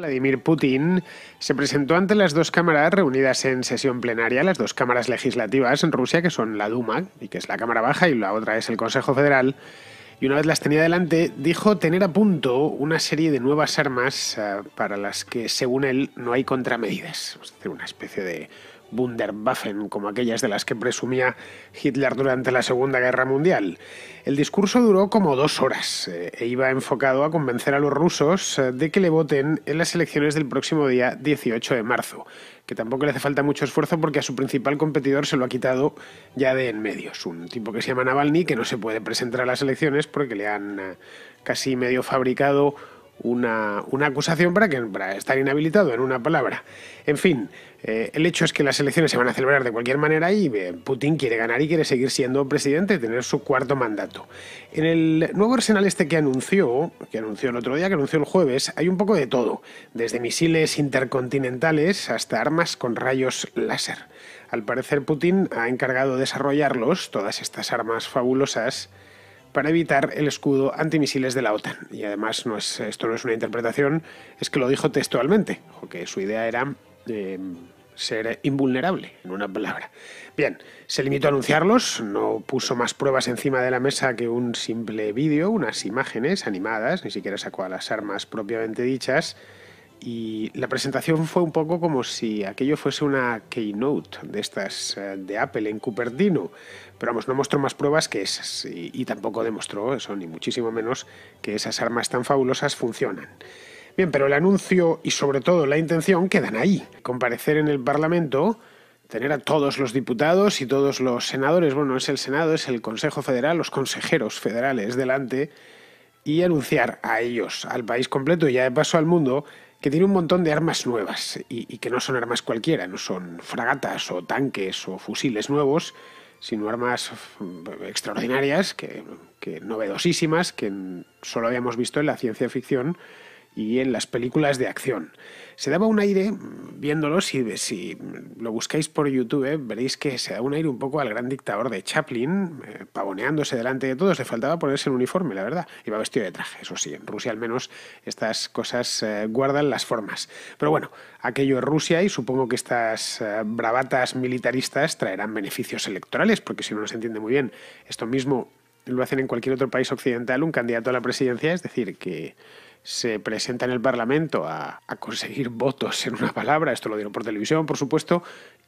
Vladimir Putin se presentó ante las dos cámaras reunidas en sesión plenaria, las dos cámaras legislativas en Rusia, que son la Duma, y que es la Cámara Baja, y la otra es el Consejo Federal, y una vez las tenía delante, dijo tener a punto una serie de nuevas armas eh, para las que, según él, no hay contramedidas. una especie de Wunderwaffen, como aquellas de las que presumía Hitler durante la Segunda Guerra Mundial. El discurso duró como dos horas eh, e iba enfocado a convencer a los rusos eh, de que le voten en las elecciones del próximo día 18 de marzo, que tampoco le hace falta mucho esfuerzo porque a su principal competidor se lo ha quitado ya de en medio. un tipo que se llama Navalny que no se puede presentar a las elecciones porque le han eh, casi medio fabricado una, acusación para que para estar inhabilitado en una palabra. En fin, eh, el hecho es que las elecciones se van a celebrar de cualquier manera y eh, Putin quiere ganar y quiere seguir siendo presidente, tener su cuarto mandato. En el nuevo arsenal este que anunció, que anunció el otro día, que anunció el jueves, hay un poco de todo, desde misiles intercontinentales hasta armas con rayos láser. Al parecer Putin ha encargado desarrollarlos, todas estas armas fabulosas, para evitar el escudo antimisiles de la OTAN. Y además no es, esto no es una interpretación, es que lo dijo textualmente, que su idea era ser invulnerable, en una palabra. Bien, se limitó a anunciarlos, no puso más pruebas encima de la mesa que un simple vídeo, unas imágenes animadas, ni siquiera sacó a las armas propiamente dichas, y la presentación fue un poco como si aquello fuese una keynote de estas eh, de Apple en Cupertino, pero vamos, no mostró más pruebas que esas, y tampoco demostró eso, ni muchísimo menos que esas armas tan fabulosas funcionan. Bien, pero el anuncio y sobre todo la intención quedan ahí. Comparecer en el Parlamento, tener a todos los diputados y todos los senadores, bueno, es el Senado, es el Consejo Federal, los consejeros federales delante, y anunciar a ellos, al país completo y ya de paso al mundo, que tiene un montón de armas nuevas y, que no son armas cualquiera, no son fragatas o tanques o fusiles nuevos, sino armas extraordinarias, que, que novedosísimas, que solo habíamos visto en la ciencia ficción y en las películas de acción. Se daba un aire, mm, viéndolo, si, si lo buscáis por YouTube, eh, veréis que se da un aire un poco al gran dictador de Chaplin, eh, pavoneándose delante de todos. Le faltaba ponerse el uniforme, la verdad. Iba vestido de traje, eso sí. En Rusia al menos estas cosas eh, guardan las formas. Pero bueno, aquello es Rusia y supongo que estas bravatas militaristas traerán beneficios electorales, porque si no, no se entiende muy bien. Esto mismo lo hacen en cualquier otro país occidental un candidato a la presidencia, es decir, que se presenta en el Parlamento a, conseguir votos en una palabra, esto lo dieron por televisión, por supuesto,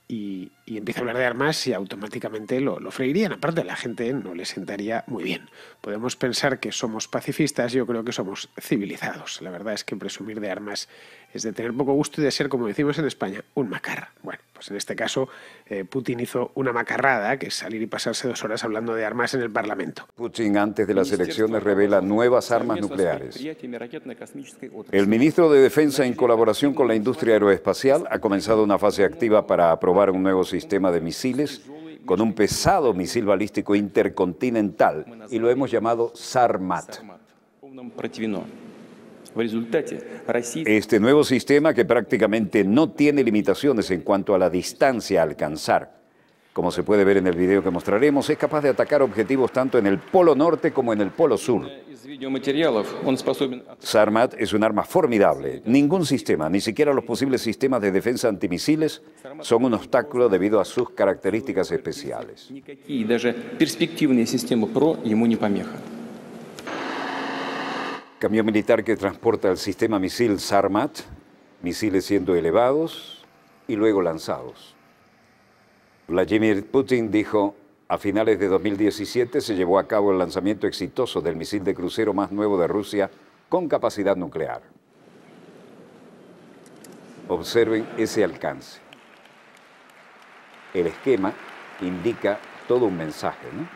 y, empieza a hablar de armas y automáticamente lo, lo freirían. Aparte, la gente no le sentaría muy bien. Podemos pensar que somos pacifistas, yo creo que somos civilizados. La verdad es que presumir de armas es de tener poco gusto y de ser, como decimos en España, un macarra. Bueno, pues en este caso eh, Putin hizo una macarrada, que es salir y pasarse dos horas hablando de armas en el Parlamento. Putin antes de las elecciones revela nuevas armas nucleares. El ministro de Defensa, en colaboración con la industria aeroespacial, ha comenzado una fase activa para aprobar un nuevo sistema de misiles con un pesado misil balístico intercontinental y lo hemos llamado SARMAT. Este nuevo sistema que prácticamente no tiene limitaciones en cuanto a la distancia a alcanzar, como se puede ver en el video que mostraremos, es capaz de atacar objetivos tanto en el polo norte como en el polo sur. Sarmat es un arma formidable. Ningún sistema, ni siquiera los posibles sistemas de defensa antimisiles, son un obstáculo debido a sus características especiales. Camión militar que transporta el sistema misil Sarmat, misiles siendo elevados y luego lanzados. Vladimir Putin dijo, a finales de 2017 se llevó a cabo el lanzamiento exitoso del misil de crucero más nuevo de Rusia con capacidad nuclear. Observen ese alcance. El esquema indica todo un mensaje, ¿no?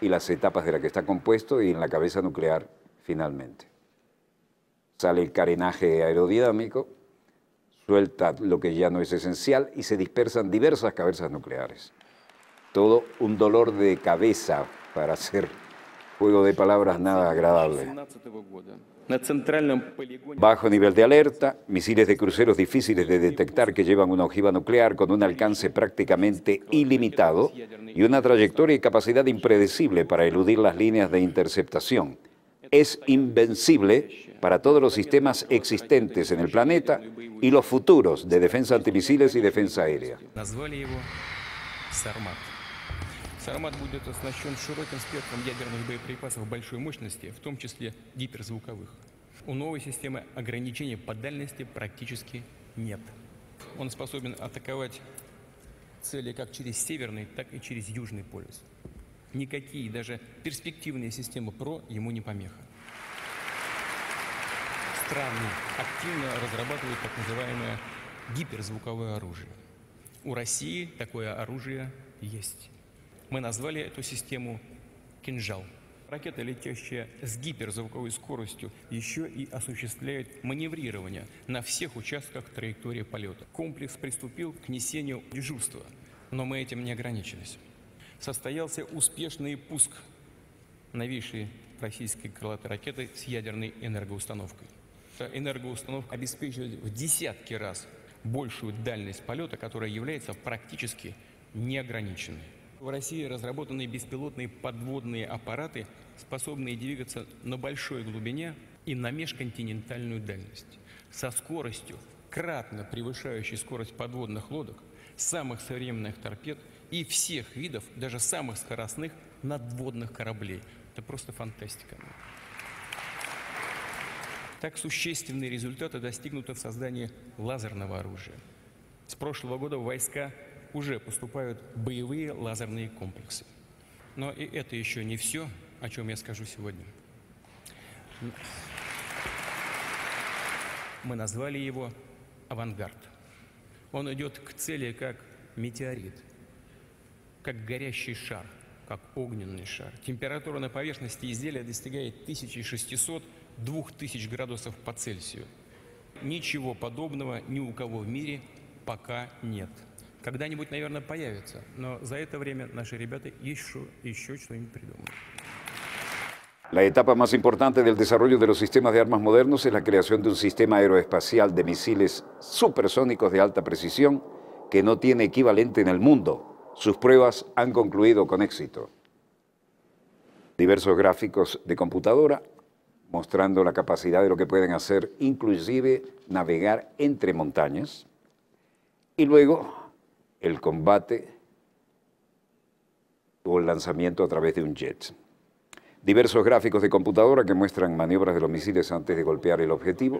Y las etapas de la que está compuesto y en la cabeza nuclear finalmente. Sale el carenaje aerodinámico, suelta lo que ya no es esencial y se dispersan diversas cabezas nucleares. Todo un dolor de cabeza para hacer juego de palabras nada agradable. Bajo nivel de alerta, misiles de cruceros difíciles de detectar que llevan una ojiva nuclear con un alcance prácticamente ilimitado y una trayectoria y capacidad impredecible para eludir las líneas de interceptación. es invencible para todos los sistemas existentes en el planeta y los futuros de defensa antimisiles y defensa aérea. Сармат будет оснащен широким спектром ядерных боеприпасов большой мощности, в том числе гиперзвуковых. У новой системы ограничений по дальности практически нет. Он способен атаковать цели как через северный, так и через южный полюс никакие даже перспективные системы ПРО ему не помеха. Страны активно разрабатывают так называемое гиперзвуковое оружие. У России такое оружие есть. Мы назвали эту систему «Кинжал». Ракета, летящая с гиперзвуковой скоростью, еще и осуществляет маневрирование на всех участках траектории полета. Комплекс приступил к несению дежурства, но мы этим не ограничились состоялся успешный пуск новейшей российской крылатой ракеты с ядерной энергоустановкой. Эта энергоустановка обеспечивает в десятки раз большую дальность полета, которая является практически неограниченной. В России разработаны беспилотные подводные аппараты, способные двигаться на большой глубине и на межконтинентальную дальность. Со скоростью, кратно превышающей скорость подводных лодок, самых современных торпед – и всех видов, даже самых скоростных надводных кораблей. Это просто фантастика. Так существенные результаты достигнуты в создании лазерного оружия. С прошлого года в войска уже поступают боевые лазерные комплексы. Но и это еще не все, о чем я скажу сегодня. Мы назвали его «Авангард». Он идет к цели как метеорит – как горящий шар, как огненный шар. Температура на поверхности изделия достигает 1600-2000 градусов по Цельсию. Ничего подобного ни у кого в мире пока нет. Когда-нибудь, наверное, появится, но за это время наши ребята еще, еще что-нибудь придумают. La etapa más importante del desarrollo de los sistemas de armas modernos es la creación de un sistema aeroespacial de misiles supersónicos de alta precisión que no tiene equivalente en el mundo. Sus pruebas han concluido con éxito. Diversos gráficos de computadora mostrando la capacidad de lo que pueden hacer, inclusive navegar entre montañas. Y luego el combate o el lanzamiento a través de un jet. Diversos gráficos de computadora que muestran maniobras de los misiles antes de golpear el objetivo.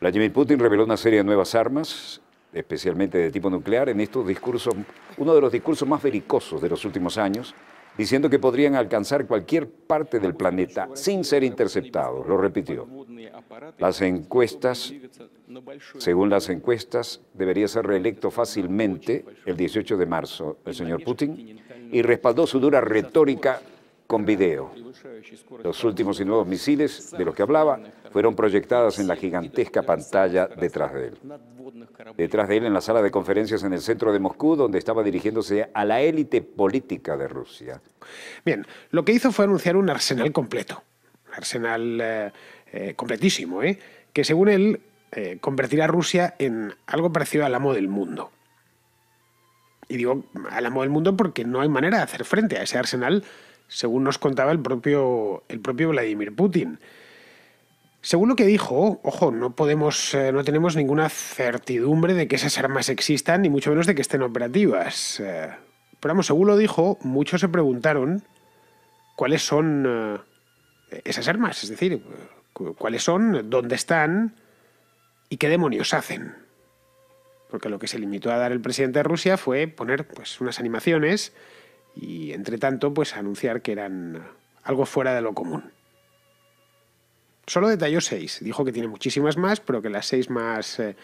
Vladimir Putin reveló una serie de nuevas armas especialmente de tipo nuclear, en estos discursos, uno de los discursos más vericosos de los últimos años, diciendo que podrían alcanzar cualquier parte del planeta sin ser interceptados, lo repitió. Las encuestas, según las encuestas, debería ser reelecto fácilmente el 18 de marzo el señor Putin y respaldó su dura retórica con video. Los últimos y nuevos misiles de los que hablaba fueron proyectadas en la gigantesca pantalla detrás de él detrás de él en la sala de conferencias en el centro de Moscú, donde estaba dirigiéndose a la élite política de Rusia. Bien, lo que hizo fue anunciar un arsenal completo, un arsenal eh, eh, completísimo, ¿eh? que según él convertirá a Rusia en algo parecido al amo del mundo. Y digo al amo del mundo porque no hay manera de hacer frente a ese arsenal, según nos contaba el propio Vladimir Putin. Según lo que dijo, ojo, no podemos, eh, no tenemos ninguna certidumbre de que esas armas existan, ni mucho menos de que estén operativas. Eh. pero vamos, según lo dijo, muchos se preguntaron cuáles son eh, esas armas, es decir, cuáles son, dónde están y qué demonios hacen. Porque lo que se limitó a dar el presidente de Rusia fue poner pues, unas animaciones y, entre tanto, pues anunciar que eran algo fuera de lo común. Solo detalló seis. Dijo que tiene muchísimas más, pero que las seis más. Eh,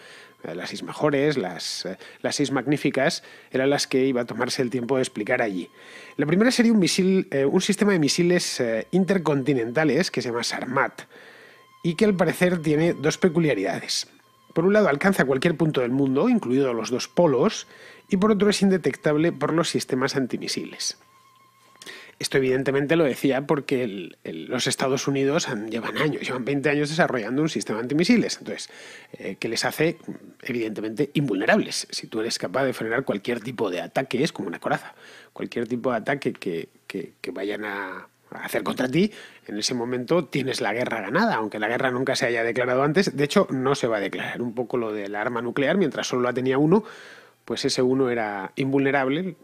las seis mejores, eh, las, seis magníficas, eran las que iba a tomarse el tiempo de explicar allí. La primera sería un, misil, eh, un sistema de misiles intercontinentales que se llama Sarmat y que al parecer tiene dos peculiaridades. Por un lado, alcanza cualquier punto del mundo, incluidos los dos polos, y por otro es indetectable por los sistemas antimisiles. Esto evidentemente lo decía porque los Estados Unidos llevan años, llevan 20 años desarrollando un sistema antimisiles, entonces, eh, que les hace evidentemente invulnerables. Si tú eres capaz de frenar cualquier tipo de ataque, es como una coraza. Cualquier tipo de ataque que, que, que vayan a hacer contra ti, en ese momento tienes la guerra ganada, aunque la guerra nunca se haya declarado antes. De hecho, no se va a declarar un poco lo del arma nuclear, mientras solo la tenía uno, pues ese uno era invulnerable,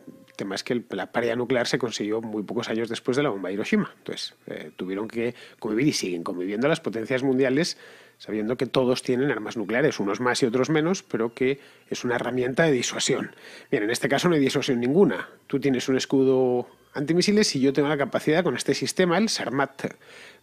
tema es que la paria nuclear se consiguió muy pocos años después de la bomba de Hiroshima. Entonces, eh, tuvieron que convivir y siguen conviviendo las potencias mundiales sabiendo que todos tienen armas nucleares, unos más y otros menos, pero que es una herramienta de disuasión. Bien, en este caso no hay disuasión ninguna. Tú tienes un escudo antimisiles y yo tengo la capacidad con este sistema, el SARMAT,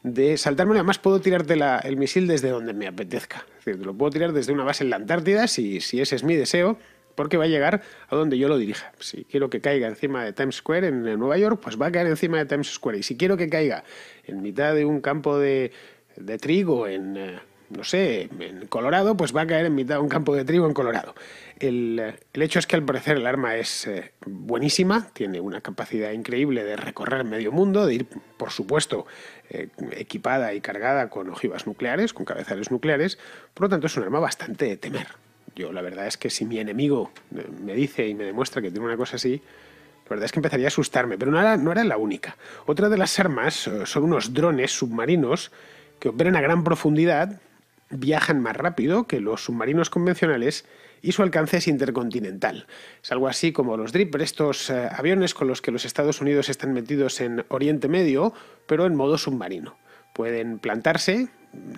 de saltarme. Además, puedo tirarte el misil desde donde me apetezca. Es decir, lo puedo tirar desde una base en la Antártida si, si ese es mi deseo porque va a llegar a donde yo lo dirija. Si quiero que caiga encima de Times Square en Nueva York, pues va a caer encima de Times Square. Y si quiero que caiga en mitad de un campo de, trigo en, eh, no sé, en Colorado, pues va a caer en mitad de un campo de trigo en Colorado. El, eh, hecho es que al parecer el arma es eh, buenísima, tiene una capacidad increíble de recorrer medio mundo, de ir, por supuesto, equipada y cargada con ojivas nucleares, con cabezales nucleares, por lo tanto es un arma bastante de temer la verdad es que si mi enemigo eh, me dice y me demuestra que tiene una cosa así, la verdad es que empezaría a asustarme, pero no era, no era la única. Otra de las armas eh, son unos drones submarinos que operan a gran profundidad, viajan más rápido que los submarinos convencionales y su alcance es intercontinental. Es algo así como los Dripper, estos eh, aviones con los que los Estados Unidos están metidos en Oriente Medio, pero en modo submarino. Pueden plantarse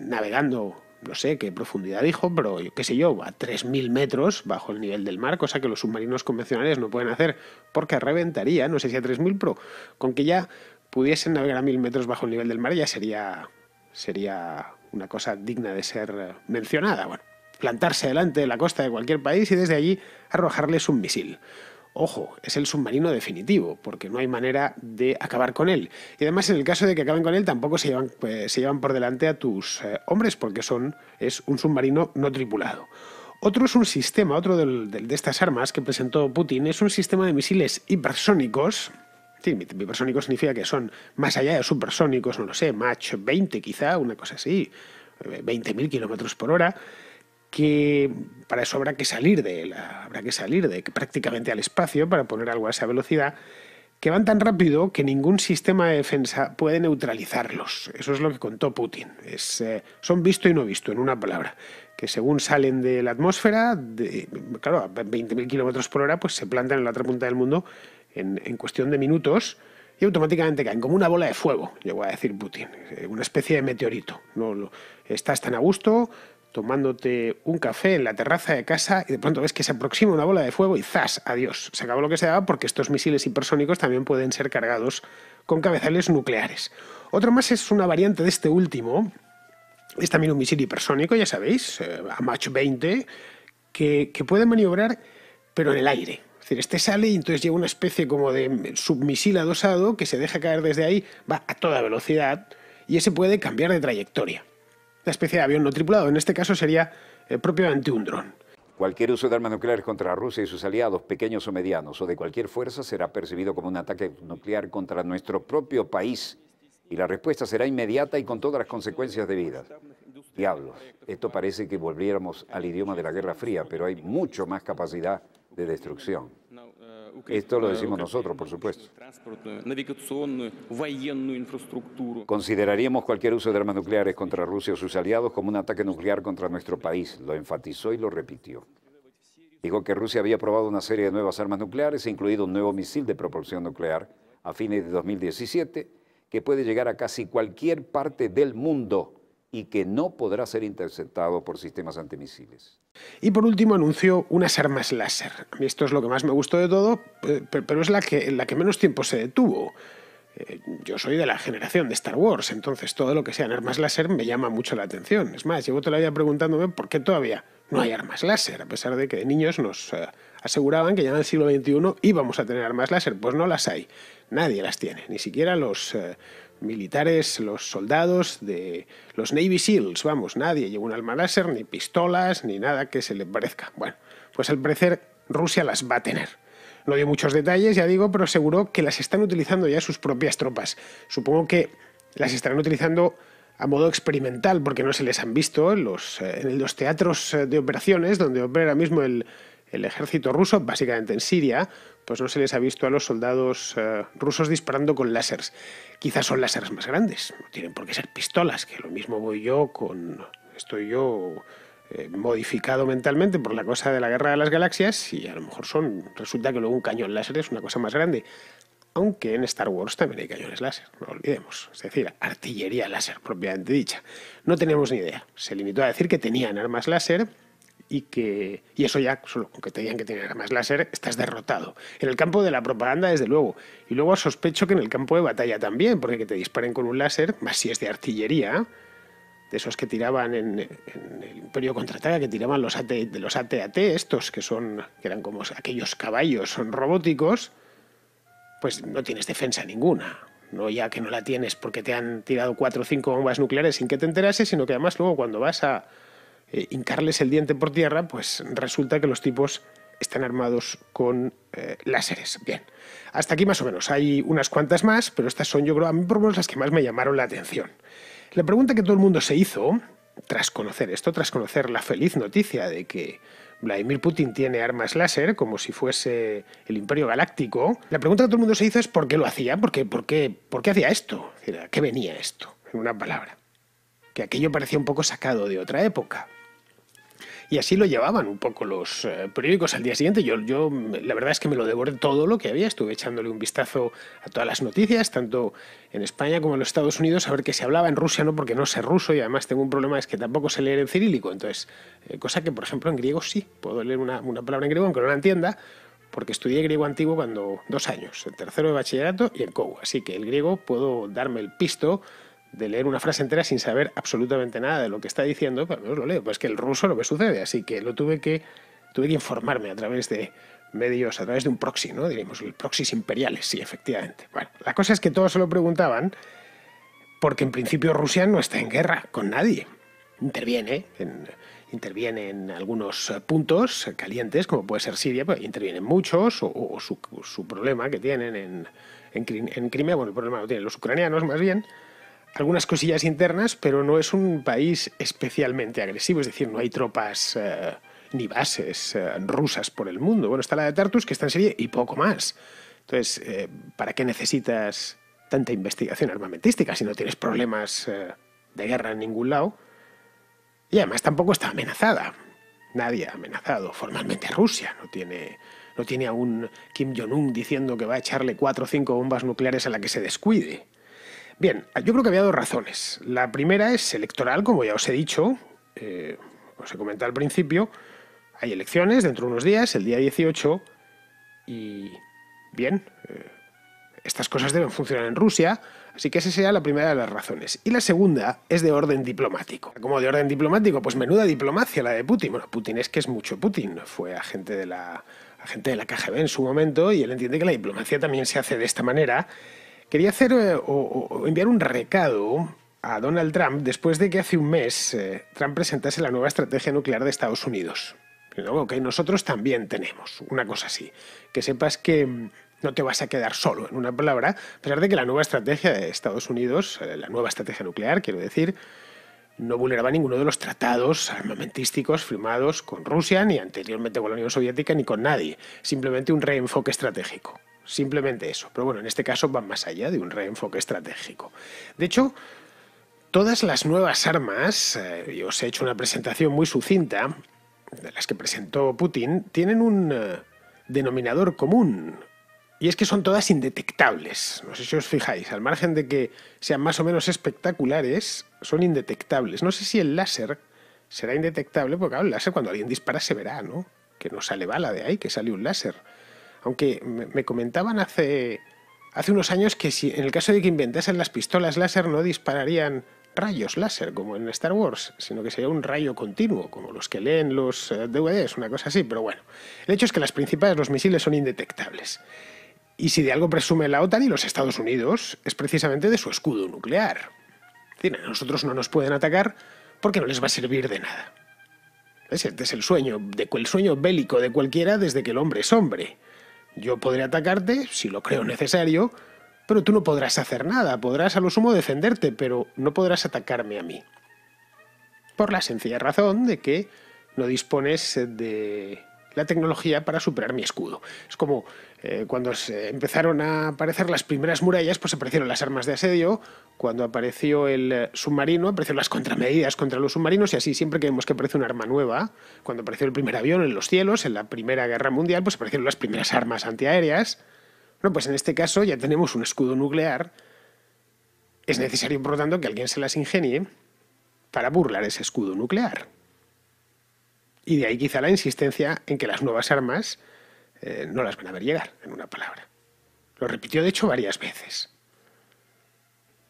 navegando no sé qué profundidad dijo, pero qué sé yo, a 3.000 metros bajo el nivel del mar, cosa que los submarinos convencionales no pueden hacer porque reventaría, no sé si a 3.000, pero con que ya pudiesen navegar a 1.000 metros bajo el nivel del mar ya sería, sería una cosa digna de ser mencionada. Bueno, plantarse delante de la costa de cualquier país y desde allí arrojarles un misil ojo, es el submarino definitivo, porque no hay manera de acabar con él. Y además, en el caso de que acaben con él, tampoco se llevan, pues, se llevan por delante a tus eh, hombres, porque son, es un submarino no tripulado. Otro es un sistema, otro de estas armas que presentó Putin, es un sistema de misiles hipersónicos. hipersónicos significa que son más allá de supersónicos, no lo sé, Mach 20 quizá, una cosa así, 20.000 eh, kilómetros por hora que para eso habrá que salir de habrá que salir de prácticamente al espacio para poner algo a esa velocidad, que van tan rápido que ningún sistema de defensa puede neutralizarlos. Eso es lo que contó Putin. Es, eh, son visto y no visto, en una palabra. Que según salen de la atmósfera, de, claro, a 20.000 kilómetros por hora, pues se plantan en la otra punta del mundo en, cuestión de minutos y automáticamente caen como una bola de fuego, llegó a decir Putin, eh, una especie de meteorito. No, estás tan a gusto, tomándote un café en la terraza de casa y de pronto ves que se aproxima una bola de fuego y ¡zas! ¡Adiós! Se acabó lo que se daba porque estos misiles hipersónicos también pueden ser cargados con cabezales nucleares. Otro más es una variante de este último. Es también un misil hipersónico, ya sabéis, eh, a Mach 20, que, que puede maniobrar pero en el aire este sale y entonces lleva una especie como de submisil adosado que se deja caer desde ahí, va a toda velocidad y ese puede cambiar de trayectoria especie de avión no tripulado. En este caso sería eh, propiamente un dron. Cualquier uso de armas nucleares contra Rusia y sus aliados, pequeños o medianos, o de cualquier fuerza, será percibido como un ataque nuclear contra nuestro propio país. Y la respuesta será inmediata y con todas las consecuencias debidas. Diablos, esto parece que volviéramos al idioma de la Guerra Fría, pero hay mucho más capacidad de destrucción. Esto lo decimos nosotros, por supuesto. Consideraríamos cualquier uso de armas nucleares contra Rusia o sus aliados como un ataque nuclear contra nuestro país. Lo enfatizó y lo repitió. Dijo que Rusia había probado una serie de nuevas armas nucleares, incluido un nuevo misil de propulsión nuclear, a fines de 2017, que puede llegar a casi cualquier parte del mundo y que no podrá ser interceptado por sistemas antimisiles. Y por último anunció unas armas láser. A mí esto es lo que más me gustó de todo, pero es la que, la que menos tiempo se detuvo. Eh, yo soy de la generación de Star Wars, entonces todo lo que sean armas láser me llama mucho la atención. Es más, llevo toda la vida preguntándome por qué todavía no hay armas láser, a pesar de que de niños nos eh, aseguraban que ya en el siglo XXI íbamos a tener armas láser. Pues no las hay, nadie las tiene, ni siquiera los, eh, militares, los soldados de los Navy SEALs, vamos, nadie lleva un alma láser, ni pistolas, ni nada que se le parezca. Bueno, pues al parecer Rusia las va a tener. No dio muchos detalles, ya digo, pero aseguró que las están utilizando ya sus propias tropas. Supongo que las estarán utilizando a modo experimental, porque no se les han visto en los, eh, en los teatros eh, de operaciones donde opera ahora mismo el, el ejército ruso, básicamente en Siria, pues no se les ha visto a los soldados eh, rusos disparando con láseres. Quizás son láseres más grandes, no tienen por qué ser pistolas, que lo mismo voy yo con... estoy yo eh, modificado mentalmente por la cosa de la guerra de las galaxias y a lo mejor son... resulta que luego un cañón láser es una cosa más grande. Aunque en Star Wars también hay cañones láser, no olvidemos. Es decir, artillería láser propiamente dicha. No tenemos ni idea. Se limitó a decir que tenían armas láser y que y eso ya solo que tenían que tener armas láser estás derrotado. En el campo de la propaganda desde luego y luego sospecho que en el campo de batalla también porque que te disparen con un láser más si es de artillería de esos que tiraban en, el Imperio contraataca que tiraban los AT, de los ATAT estos que son que eran como aquellos caballos son robóticos pues no tienes defensa ninguna. No ya que no la tienes porque te han tirado cuatro o cinco bombas nucleares sin que te enterases, sino que además luego cuando vas a, incarles eh, hincarles el diente por tierra, pues resulta que los tipos están armados con eh, láseres. Bien, hasta aquí más o menos. Hay unas cuantas más, pero estas son yo creo a mí por lo menos las que más me llamaron la atención. La pregunta que todo el mundo se hizo, tras conocer esto, tras conocer la feliz noticia de que Vladimir Putin tiene armas láser, como si fuese el Imperio Galáctico, la pregunta que todo el mundo se hizo es ¿por qué lo hacía? ¿Por qué, por qué, hacía esto? qué venía esto? En una palabra. Que aquello parecía un poco sacado de otra época. Y así lo llevaban un poco los eh, periódicos al día siguiente. Yo, yo, la verdad es que me lo devoré todo lo que había, estuve echándole un vistazo a todas las noticias, tanto en España como en los Estados Unidos, a ver qué se hablaba en Rusia, no porque no sé ruso y además tengo un problema, es que tampoco sé leer en cirílico, entonces, eh, cosa que por ejemplo en griego sí, puedo leer una, palabra en griego aunque no la entienda, porque estudié griego antiguo cuando dos años, el tercero de bachillerato y en COU. Así que el griego puedo darme el pisto de leer una frase entera sin saber absolutamente nada de lo que está diciendo, pero pues, no lo leo, pues que el ruso lo que sucede, así que lo tuve que, tuve que informarme a través de medios, a través de un proxy, ¿no? Diríamos, proxys imperiales, sí, efectivamente. Bueno, la cosa es que todos se lo preguntaban porque en principio Rusia no está en guerra con nadie. Interviene en, interviene en algunos eh, puntos calientes, como puede ser Siria, pues, intervienen muchos, o, su, problema que tienen en, en, en Crimea, bueno, el problema lo tienen los ucranianos más bien, algunas cosillas internas, pero no es un país especialmente agresivo, es decir, no hay tropas eh, ni bases eh, rusas por el mundo. Bueno, está la de Tartus, que está en serie, y poco más. Entonces, eh, ¿para qué necesitas tanta investigación armamentística si no tienes problemas de guerra en ningún lado? Y además tampoco está amenazada. Nadie ha amenazado formalmente a Rusia, no tiene no tiene a un Kim Jong-un diciendo que va a echarle cuatro o cinco bombas nucleares a la que se descuide. Bien, yo creo que había dos razones. La primera es electoral, como ya os he dicho, eh, os he comentado al principio. Hay elecciones dentro de unos días, el día 18, y bien, eh, estas cosas deben funcionar en Rusia, así que esa sería la primera de las razones. Y la segunda es de orden diplomático. ¿Cómo de orden diplomático? Pues menuda diplomacia la de Putin. Bueno, Putin es que es mucho Putin, fue agente de la, agente de la KGB en su momento y él entiende que la diplomacia también se hace de esta manera Quería hacer eh, o, enviar un recado a Donald Trump después de que hace un mes eh, Trump presentase la nueva estrategia nuclear de Estados Unidos. que nosotros también tenemos una cosa así. Que sepas que mm, no te vas a quedar solo, en una palabra, a pesar de que la nueva estrategia de Estados Unidos, eh, la nueva estrategia nuclear, quiero decir, no vulneraba ninguno de los tratados armamentísticos firmados con Rusia, ni anteriormente con la Unión Soviética, ni con nadie. Simplemente un reenfoque estratégico. Simplemente eso. Pero bueno, en este caso van más allá de un reenfoque estratégico. De hecho, todas las nuevas armas, eh, y os he hecho una presentación muy sucinta, de las que presentó Putin, tienen un eh, denominador común. Y es que son todas indetectables. No sé si os fijáis, al margen de que sean más o menos espectaculares, son indetectables. No sé si el láser será indetectable, porque claro, el láser cuando alguien dispara se verá, ¿no? Que no sale bala de ahí, que sale un láser. Aunque me comentaban hace, hace unos años que si en el caso de que inventasen las pistolas láser no dispararían rayos láser como en Star Wars, sino que sería un rayo continuo, como los que leen los eh, DVDs, una cosa así, pero bueno. El hecho es que las principales, los misiles son indetectables. Y si de algo presume la OTAN y los Estados Unidos, es precisamente de su escudo nuclear. Es nosotros no nos pueden atacar porque no les va a servir de nada. Este es el sueño, de, el sueño bélico de cualquiera desde que el hombre es hombre. Yo podré atacarte si lo creo necesario, pero tú no podrás hacer nada, podrás a lo sumo defenderte, pero no podrás atacarme a mí. Por la sencilla razón de que no dispones de la tecnología para superar mi escudo. Es como eh, cuando empezaron a aparecer las primeras murallas, pues aparecieron las armas de asedio, cuando apareció el eh, submarino, aparecieron las contramedidas contra los submarinos y así siempre que vemos que aparece una arma nueva, cuando apareció el primer avión en los cielos, en la Primera Guerra Mundial, pues aparecieron las primeras armas antiaéreas. Bueno, pues en este caso ya tenemos un escudo nuclear. Es necesario, por lo tanto, que alguien se las ingenie para burlar ese escudo nuclear. Y de ahí quizá la insistencia en que las nuevas armas eh, no las van a ver llegar, en una palabra. Lo repitió, de hecho, varias veces.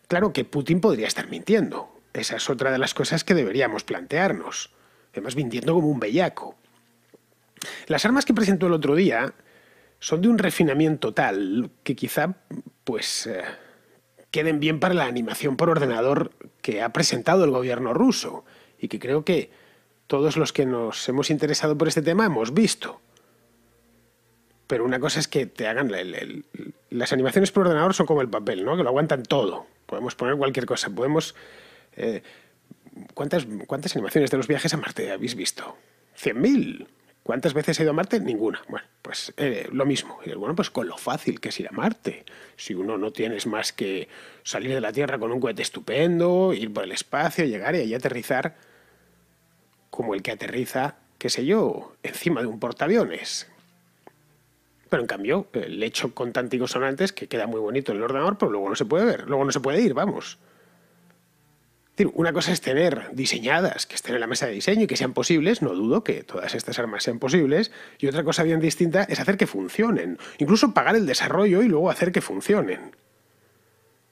Claro que Putin podría estar mintiendo. Esa es otra de las cosas que deberíamos plantearnos. Además, mintiendo como un bellaco. Las armas que presentó el otro día son de un refinamiento tal que quizá, pues, eh, queden bien para la animación por ordenador que ha presentado el gobierno ruso y que creo que todos los que nos hemos interesado por este tema hemos visto pero una cosa es que te hagan. las animaciones por ordenador son como el papel, ¿no? Que lo aguantan todo. Podemos poner cualquier cosa. Podemos. Eh, ¿cuántas, ¿Cuántas animaciones de los viajes a Marte habéis visto? ¿100.000? ¿Cuántas veces he ido a Marte? Ninguna. Bueno, pues eh, lo mismo. Y bueno, pues con lo fácil que es ir a Marte. Si uno no tienes más que salir de la Tierra con un cohete estupendo, ir por el espacio, llegar y aterrizar como el que aterriza, qué sé yo, encima de un portaaviones. Pero en cambio, el hecho con tantísimos sonantes que queda muy bonito en el ordenador, pero luego no se puede ver, luego no se puede ir, vamos. una cosa es tener diseñadas que estén en la mesa de diseño y que sean posibles, no dudo que todas estas armas sean posibles, y otra cosa bien distinta es hacer que funcionen, incluso pagar el desarrollo y luego hacer que funcionen.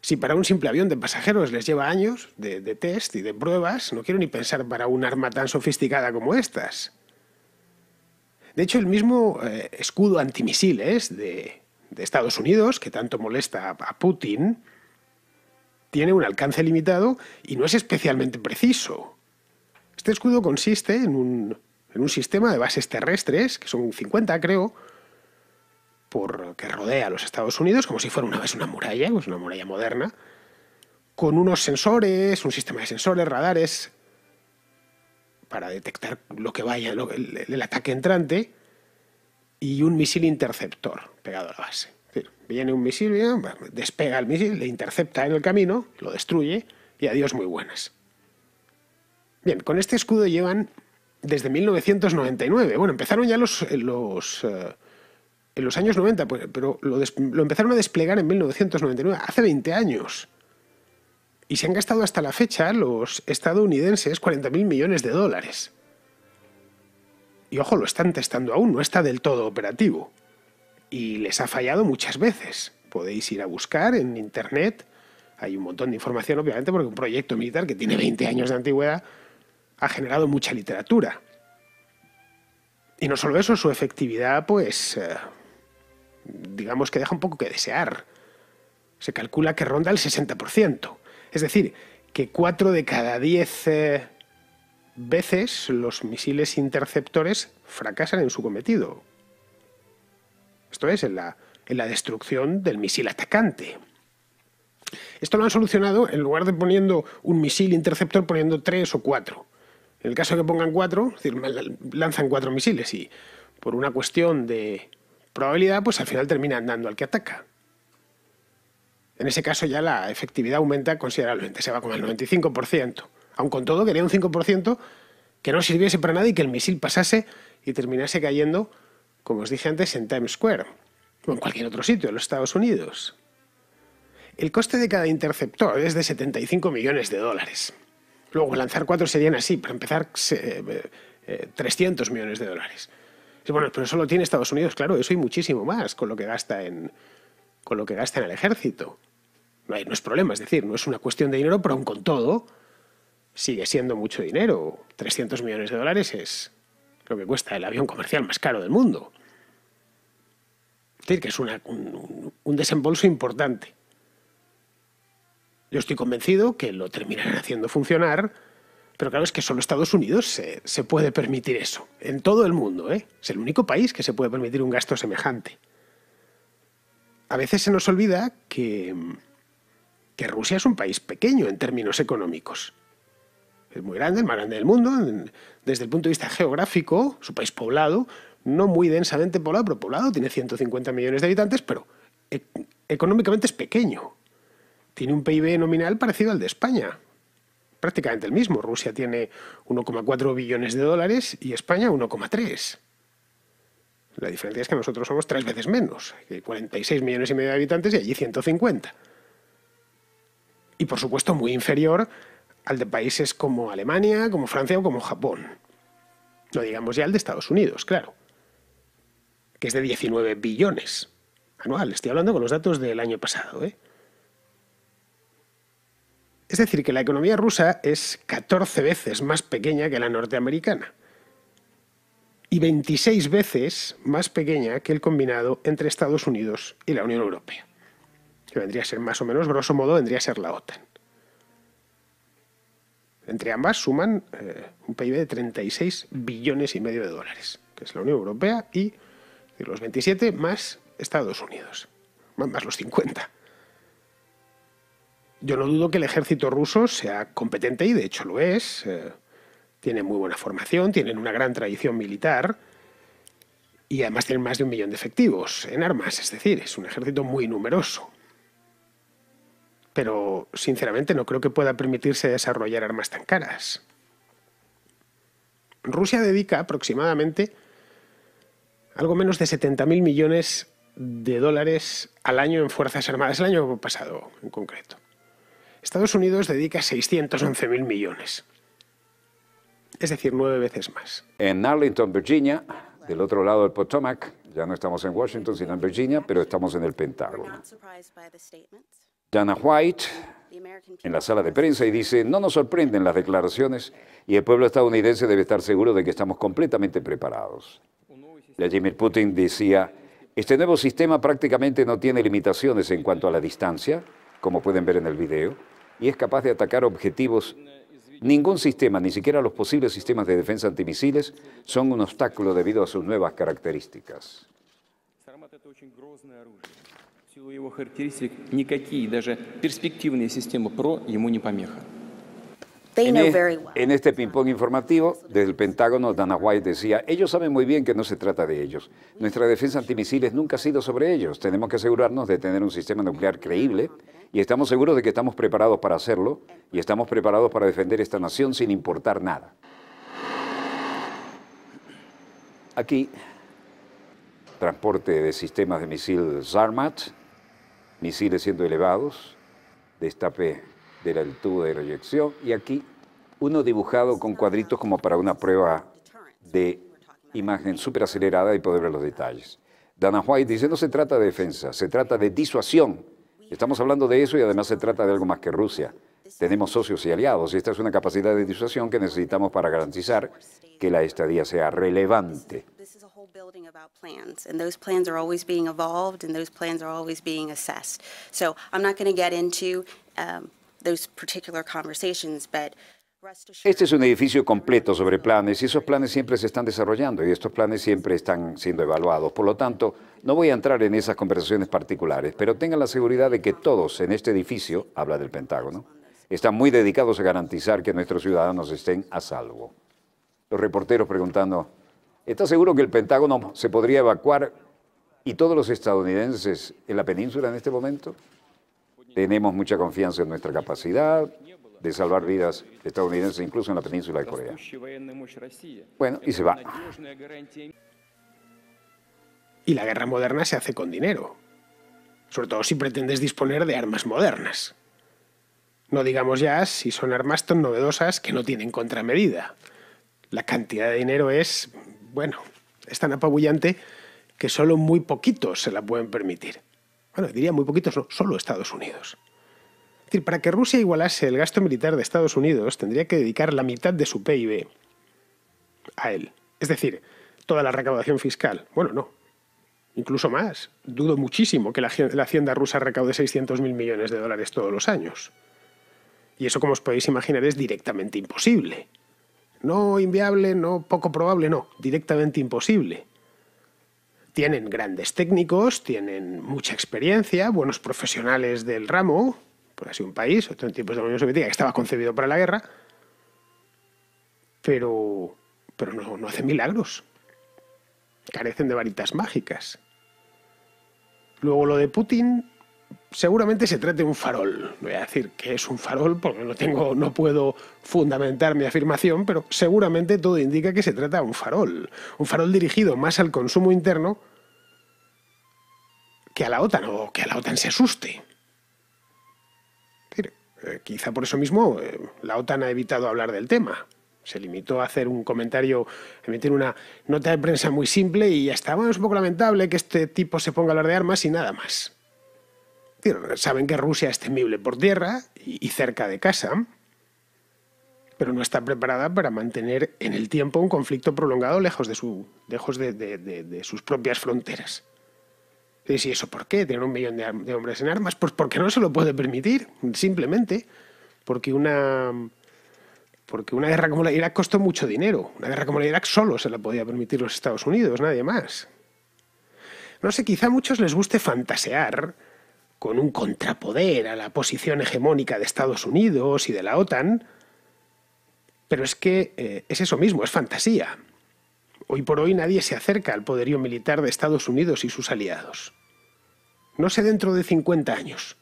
Si para un simple avión de pasajeros les lleva años de, de test y de pruebas, no quiero ni pensar para un arma tan sofisticada como estas. De hecho, el mismo eh, escudo antimisiles de, de Estados Unidos, que tanto molesta a Putin, tiene un alcance limitado y no es especialmente preciso. Este escudo consiste en un, en un sistema de bases terrestres, que son 50 creo, por, que rodea a los Estados Unidos, como si fuera una vez una muralla, pues una muralla moderna, con unos sensores, un sistema de sensores, radares, para detectar lo que vaya, el, ataque entrante, y un misil interceptor pegado a la base. viene un misil, despega el misil, le intercepta en el camino, lo destruye y adiós muy buenas. Bien, con este escudo llevan desde 1999. Bueno, empezaron ya los, los eh, en los años 90, pues, pero lo, lo empezaron a desplegar en 1999, hace 20 años. Y se han gastado hasta la fecha los estadounidenses 40.000 millones de dólares. Y ojo, lo están testando aún, no está del todo operativo. Y les ha fallado muchas veces. Podéis ir a buscar en internet. Hay un montón de información, obviamente, porque un proyecto militar que tiene 20 años de antigüedad ha generado mucha literatura. Y no solo eso, su efectividad, pues, eh, digamos que deja un poco que desear. Se calcula que ronda el 60%. Es decir, que 4 de cada 10 eh, veces los misiles interceptores fracasan en su cometido. Esto es, en la, destrucción del misil atacante. Esto lo han solucionado en lugar de poniendo un misil interceptor, poniendo tres o cuatro. En el caso de que pongan cuatro, lanzan cuatro misiles y por una cuestión de probabilidad, pues al final terminan dando al que ataca. En ese caso ya la efectividad aumenta considerablemente, se va con el 95%. Aun con todo, quería un 5% que no sirviese para nada y que el misil pasase y terminase cayendo, como os dije antes, en Times Square o en cualquier otro sitio, en los Estados Unidos. El coste de cada interceptor es de 75 millones de dólares. Luego, lanzar cuatro serían así, para empezar, 300 eh, eh, millones de dólares. bueno, pero lo tiene Estados Unidos, claro, eso y muchísimo más con lo que gasta en, con lo que gasta en el ejército no, es problema, es decir, no es una cuestión de dinero, pero aún con todo, sigue siendo mucho dinero. 300 millones de dólares es lo que cuesta el avión comercial más caro del mundo. Es decir, que es un, desembolso importante. Yo estoy convencido que lo terminarán haciendo funcionar, pero claro, es que solo Estados Unidos se, se puede permitir eso. En todo el mundo, ¿eh? Es el único país que se puede permitir un gasto semejante. A veces se nos olvida que, que Rusia es un país pequeño en términos económicos. Es muy grande, el más grande del mundo, desde el punto de vista geográfico, su país poblado, no muy densamente poblado, pero poblado, tiene 150 millones de habitantes, pero e, económicamente es pequeño. Tiene un PIB nominal parecido al de España, prácticamente el mismo. Rusia tiene 1,4 billones de dólares y España 1,3. La diferencia es que nosotros somos tres veces menos, 46 millones y medio de habitantes y allí 150 y por supuesto muy inferior al de países como Alemania, como Francia o como Japón. No digamos ya al de Estados Unidos, claro, que es de 19 billones anuales. Estoy hablando con los datos del año pasado. ¿eh? Es decir, que la economía rusa es 14 veces más pequeña que la norteamericana y 26 veces más pequeña que el combinado entre Estados Unidos y la Unión Europea vendría a ser más o menos, grosso modo, vendría a ser la OTAN. Entre ambas suman eh, un PIB de 36 billones y medio de dólares, que es la Unión Europea y los 27 más Estados Unidos, más los 50. Yo no dudo que el ejército ruso sea competente y de hecho lo es. Eh, tiene muy buena formación, tienen una gran tradición militar y además tienen más de un millón de efectivos en armas, es decir, es un ejército muy numeroso pero sinceramente no creo que pueda permitirse desarrollar armas tan caras. Rusia dedica aproximadamente algo menos de 70.000 millones de dólares al año en Fuerzas Armadas, el año pasado en concreto. Estados Unidos dedica 611.000 millones, es decir, nueve veces más. En Arlington, Virginia, del otro lado del Potomac, ya no estamos en Washington, sino en Virginia, pero estamos en el Pentágono. Dana White en la sala de prensa y dice, no nos sorprenden las declaraciones y el pueblo estadounidense debe estar seguro de que estamos completamente preparados. Vladimir Putin decía, este nuevo sistema prácticamente no tiene limitaciones en cuanto a la distancia, como pueden ver en el video, y es capaz de atacar objetivos. Ningún sistema, ni siquiera los posibles sistemas de defensa antimisiles, son un obstáculo debido a sus nuevas características. En, este ping-pong informativo, desde el Pentágono, Dana White decía, ellos saben muy bien que no se trata de ellos. Nuestra defensa antimisiles nunca ha sido sobre ellos. Tenemos que asegurarnos de tener un sistema nuclear creíble y estamos seguros de que estamos preparados para hacerlo y estamos preparados para defender esta nación sin importar nada. Aquí, transporte de sistemas de misil Zarmat, misiles siendo elevados, destape de la altura de proyección, y aquí uno dibujado con cuadritos como para una prueba de imagen súper acelerada y poder ver los detalles. Dana White dice, no se trata de defensa, se trata de disuasión. Estamos hablando de eso y además se trata de algo más que Rusia. Tenemos socios y aliados y esta es una capacidad de disuasión que necesitamos para garantizar que la estadía sea relevante. Este es un edificio completo sobre planes y esos planes siempre se están desarrollando y estos planes siempre están siendo evaluados. Por lo tanto, no voy a entrar en esas conversaciones particulares, pero tengan la seguridad de que todos en este edificio, habla del Pentágono, están muy dedicados a garantizar que nuestros ciudadanos estén a salvo. Los reporteros preguntando, Está seguro que el Pentágono se podría evacuar y todos los estadounidenses en la península en este momento. Tenemos mucha confianza en nuestra capacidad de salvar vidas estadounidenses, incluso en la península de Corea. Bueno, y se va. Y la guerra moderna se hace con dinero, sobre todo si pretendes disponer de armas modernas. No digamos ya si son armas tan novedosas que no tienen contramedida. La cantidad de dinero es bueno, es tan apabullante que solo muy poquitos se la pueden permitir. Bueno, diría muy poquitos, no, solo Estados Unidos. Es decir, para que Rusia igualase el gasto militar de Estados Unidos, tendría que dedicar la mitad de su PIB a él. Es decir, toda la recaudación fiscal. Bueno, no. Incluso más. Dudo muchísimo que la, Hacienda rusa recaude mil millones de dólares todos los años. Y eso, como os podéis imaginar, es directamente imposible. No inviable, no poco probable, no, directamente imposible. Tienen grandes técnicos, tienen mucha experiencia, buenos profesionales del ramo, por así un país, otro en tiempos de la Unión Soviética que estaba concebido para la guerra, pero, pero no, no milagros. Carecen de varitas mágicas. Luego lo de Putin, seguramente se trate de un farol. voy a decir que es un farol porque no, tengo, no puedo fundamentar mi afirmación, pero seguramente todo indica que se trata de un farol. Un farol dirigido más al consumo interno que a la OTAN o que a la OTAN se asuste. Eh, quizá por eso mismo eh, la OTAN ha evitado hablar del tema. Se limitó a hacer un comentario, a emitir una nota de prensa muy simple y ya está. Bueno, es un poco lamentable que este tipo se ponga a hablar de armas y nada más saben que Rusia es temible por tierra y cerca de casa, pero no está preparada para mantener en el tiempo un conflicto prolongado lejos de, su, lejos de, sus propias fronteras. ¿Y eso por qué? ¿Tener un millón de, hombres en armas? Pues porque no se lo puede permitir, simplemente. Porque una, porque una guerra como la de Irak costó mucho dinero. Una guerra como la de Irak solo se la podía permitir los Estados Unidos, nadie más. No sé, quizá a muchos les guste fantasear con un contrapoder a la posición hegemónica de Estados Unidos y de la OTAN, pero es que eh, es eso mismo, es fantasía. Hoy por hoy nadie se acerca al poderío militar de Estados Unidos y sus aliados. No sé dentro de 50 años,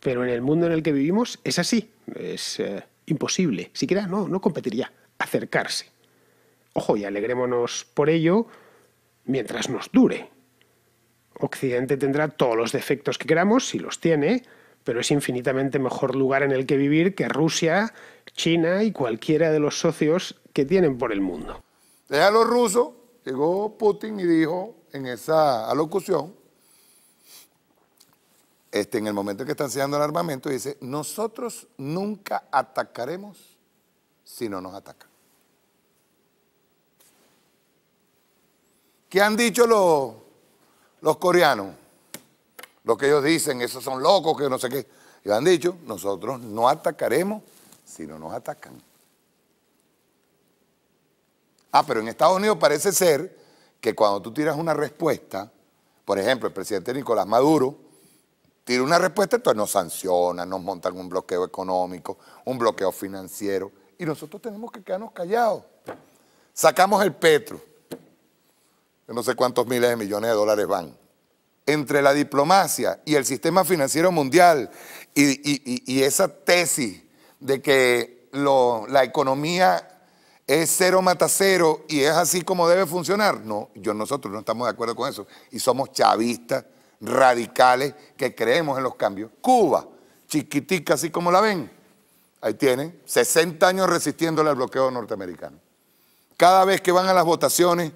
pero en el mundo en el que vivimos es así, es eh, imposible, siquiera no, no competiría, acercarse. Ojo, y alegrémonos por ello mientras nos dure, Occidente tendrá todos los defectos que queramos, si los tiene, pero es infinitamente mejor lugar en el que vivir que Rusia, China y cualquiera de los socios que tienen por el mundo. a los rusos, llegó Putin y dijo en esa alocución, este, en el momento en que están sellando el armamento, dice, nosotros nunca atacaremos si no nos atacan. ¿Qué han dicho los los coreanos, lo que ellos dicen, esos son locos, que no sé qué. Y han dicho, nosotros no atacaremos si no nos atacan. Ah, pero en Estados Unidos parece ser que cuando tú tiras una respuesta, por ejemplo, el presidente Nicolás Maduro tira una respuesta, entonces nos sancionan, nos montan un bloqueo económico, un bloqueo financiero, y nosotros tenemos que quedarnos callados. Sacamos el petro no sé cuántos miles de millones de dólares van, entre la diplomacia y el sistema financiero mundial y, esa tesis de que la economía es cero mata cero y es así como debe funcionar. No, yo nosotros no estamos de acuerdo con eso. Y somos chavistas, radicales, que creemos en los cambios. Cuba, chiquitica así como la ven, ahí tienen, 60 años resistiéndole al bloqueo norteamericano. Cada vez que van a las votaciones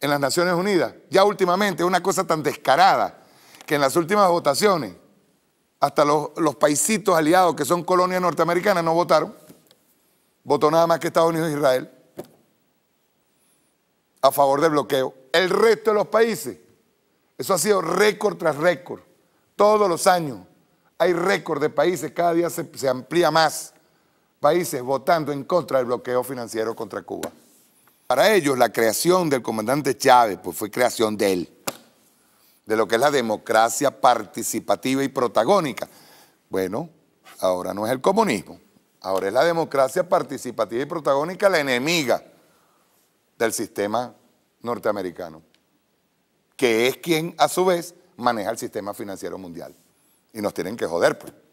en las Naciones Unidas. Ya últimamente una cosa tan descarada que en las últimas votaciones hasta los, los paisitos aliados que son colonias norteamericanas no votaron. Votó nada más que Estados Unidos e Israel a favor del bloqueo. El resto de los países, eso ha sido récord tras récord. Todos los años hay récord de países, cada día se, se amplía más países votando en contra del bloqueo financiero contra Cuba. Para ellos la creación del comandante Chávez pues fue creación de él, de lo que es la democracia participativa y protagónica. Bueno, ahora no es el comunismo, ahora es la democracia participativa y protagónica la enemiga del sistema norteamericano, que es quien a su vez maneja el sistema financiero mundial. Y nos tienen que joder, pues.